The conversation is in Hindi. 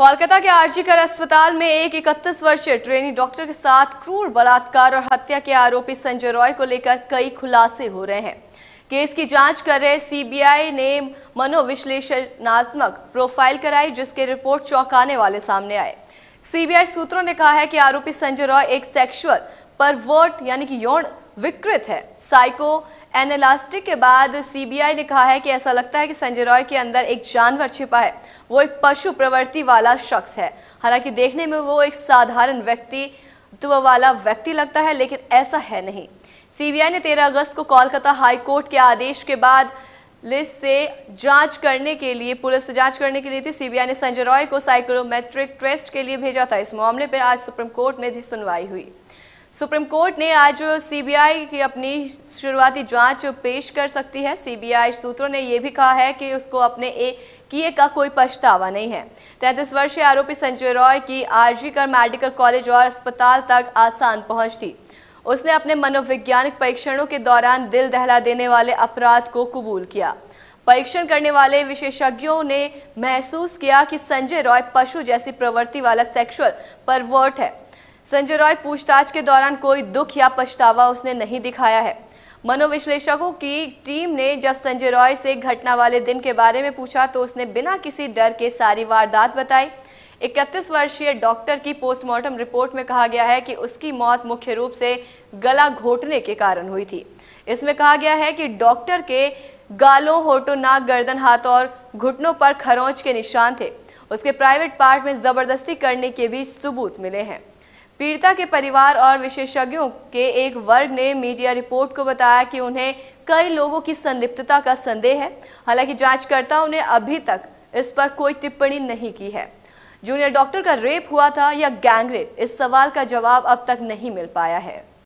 कोलकाता के आरजी कर अस्पताल में एक इकतीस वर्षीय ट्रेनी डॉक्टर के साथ क्रूर बलात्कार और हत्या के आरोपी संजय रॉय को लेकर कई खुलासे हो रहे हैं केस की जांच कर रहे सीबीआई ने मनोविश्लेषणात्मक प्रोफाइल कराई जिसके रिपोर्ट चौंकाने वाले सामने आए सीबीआई सूत्रों ने कहा है कि आरोपी संजय रॉय एक सेक्सुअल परवर्ट यानी कि यौन विकृत है साइको एनालास्टिक के बाद सीबीआई ने कहा है कि ऐसा लगता है कि संजय रॉय के अंदर एक जानवर छिपा है वो एक पशु प्रवृत्ति वाला शख्स है हालांकि देखने में वो एक साधारण व्यक्तित्व तो वाला व्यक्ति लगता है लेकिन ऐसा है नहीं सीबीआई ने 13 अगस्त को कोलकाता हाई कोर्ट के आदेश के बाद लिस्ट से जांच करने के लिए पुलिस से जांच करने के लिए थी सीबीआई ने संजय रॉय को साइक्रोमेट्रिक टेस्ट के लिए भेजा था इस मामले पर आज सुप्रीम कोर्ट में भी सुनवाई हुई सुप्रीम कोर्ट ने आज सीबीआई की अपनी शुरुआती जांच पेश कर सकती है सीबीआई सूत्रों ने यह भी कहा है कि उसको अपने ए किए का कोई पछतावा नहीं है तैंतीस वर्षीय आरोपी संजय रॉय की आरजी कर मेडिकल कॉलेज और अस्पताल तक आसान पहुंच थी उसने अपने मनोवैज्ञानिक परीक्षणों के दौरान दिल दहला देने वाले अपराध को कबूल किया परीक्षण करने वाले विशेषज्ञों ने महसूस किया कि संजय रॉय पशु जैसी प्रवृत्ति वाला सेक्सुअल परवर्ट है संजय रॉय पूछताछ के दौरान कोई दुख या पछतावा उसने नहीं दिखाया है मनोविश्लेषकों की टीम ने जब संजय रॉय से घटना वाले दिन के बारे में पूछा तो उसने बिना किसी डर के सारी वारदात बताई 31 वर्षीय डॉक्टर की पोस्टमार्टम रिपोर्ट में कहा गया है कि उसकी मौत मुख्य रूप से गला घोटने के कारण हुई थी इसमें कहा गया है कि डॉक्टर के गालों होटो नाक गर्दन हाथ और घुटनों पर खरोंच के निशान थे उसके प्राइवेट पार्ट में जबरदस्ती करने के भी सबूत मिले हैं पीड़िता के परिवार और विशेषज्ञों के एक वर्ग ने मीडिया रिपोर्ट को बताया कि उन्हें कई लोगों की संलिप्तता का संदेह है हालांकि जांचकर्ताओं ने अभी तक इस पर कोई टिप्पणी नहीं की है जूनियर डॉक्टर का रेप हुआ था या गैंगरेप इस सवाल का जवाब अब तक नहीं मिल पाया है